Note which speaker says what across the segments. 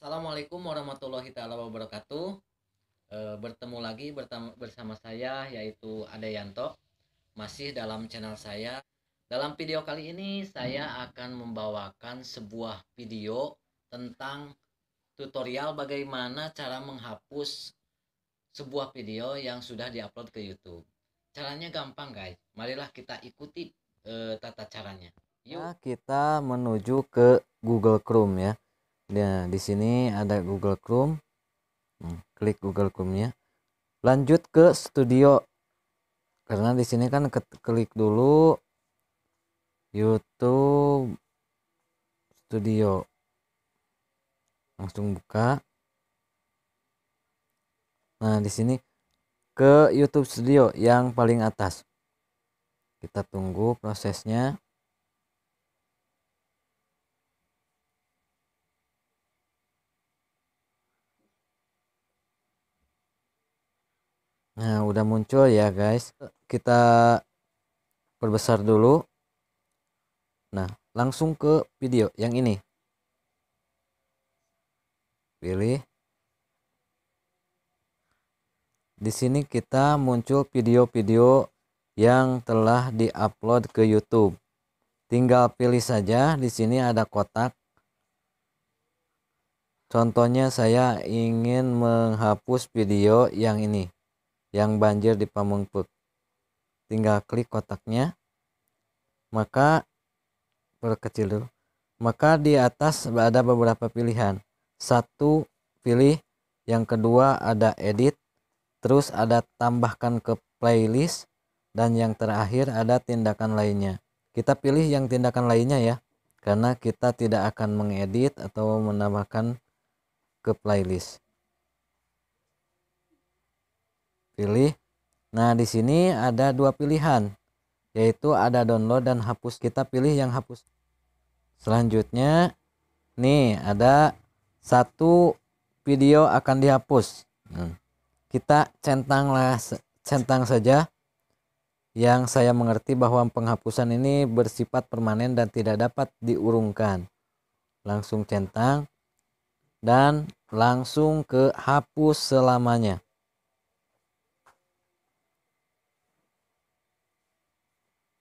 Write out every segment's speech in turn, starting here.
Speaker 1: Assalamualaikum warahmatullahi taala wabarakatuh. E, bertemu lagi bersama saya yaitu Ade Yanto. masih dalam channel saya. Dalam video kali ini saya akan membawakan sebuah video tentang tutorial bagaimana cara menghapus sebuah video yang sudah diupload ke YouTube. Caranya gampang guys. Marilah kita ikuti e, tata caranya. Yuk nah, kita menuju ke Google Chrome ya. Ya di sini ada Google Chrome. Hmm, klik Google Chrome-nya. Lanjut ke Studio. Karena di sini kan klik dulu YouTube Studio. Langsung buka. Nah, di sini ke YouTube Studio yang paling atas. Kita tunggu prosesnya. Nah, udah muncul ya, guys. Kita perbesar dulu. Nah, langsung ke video yang ini. Pilih. Di sini kita muncul video-video yang telah diupload ke YouTube. Tinggal pilih saja, di sini ada kotak. Contohnya saya ingin menghapus video yang ini yang banjir di Pamengpek. Tinggal klik kotaknya, maka perkecil dulu. Maka di atas ada beberapa pilihan. Satu pilih, yang kedua ada edit, terus ada tambahkan ke playlist, dan yang terakhir ada tindakan lainnya. Kita pilih yang tindakan lainnya ya, karena kita tidak akan mengedit atau menambahkan ke playlist. pilih. Nah, di sini ada dua pilihan, yaitu ada download dan hapus. Kita pilih yang hapus. Selanjutnya, nih ada satu video akan dihapus. Hmm. Kita centanglah centang saja yang saya mengerti bahwa penghapusan ini bersifat permanen dan tidak dapat diurungkan. Langsung centang dan langsung ke hapus selamanya.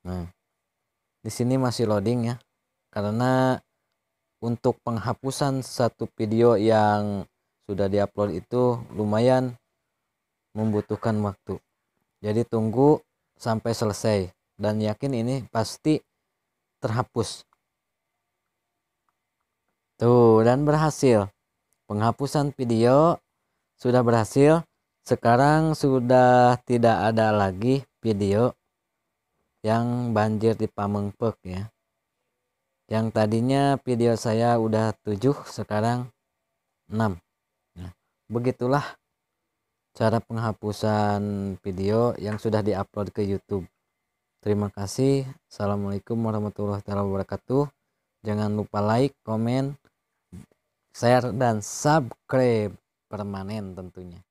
Speaker 1: Nah, di sini masih loading ya, karena untuk penghapusan satu video yang sudah diupload itu lumayan membutuhkan waktu. Jadi tunggu sampai selesai dan yakin ini pasti terhapus. Tuh, dan berhasil. Penghapusan video sudah berhasil. Sekarang sudah tidak ada lagi video yang banjir di Pamengpek ya. Yang tadinya video saya udah 7 sekarang 6. Nah, ya, begitulah cara penghapusan video yang sudah diupload ke YouTube. Terima kasih. Assalamualaikum warahmatullahi wabarakatuh. Jangan lupa like, komen, share, dan subscribe permanen tentunya.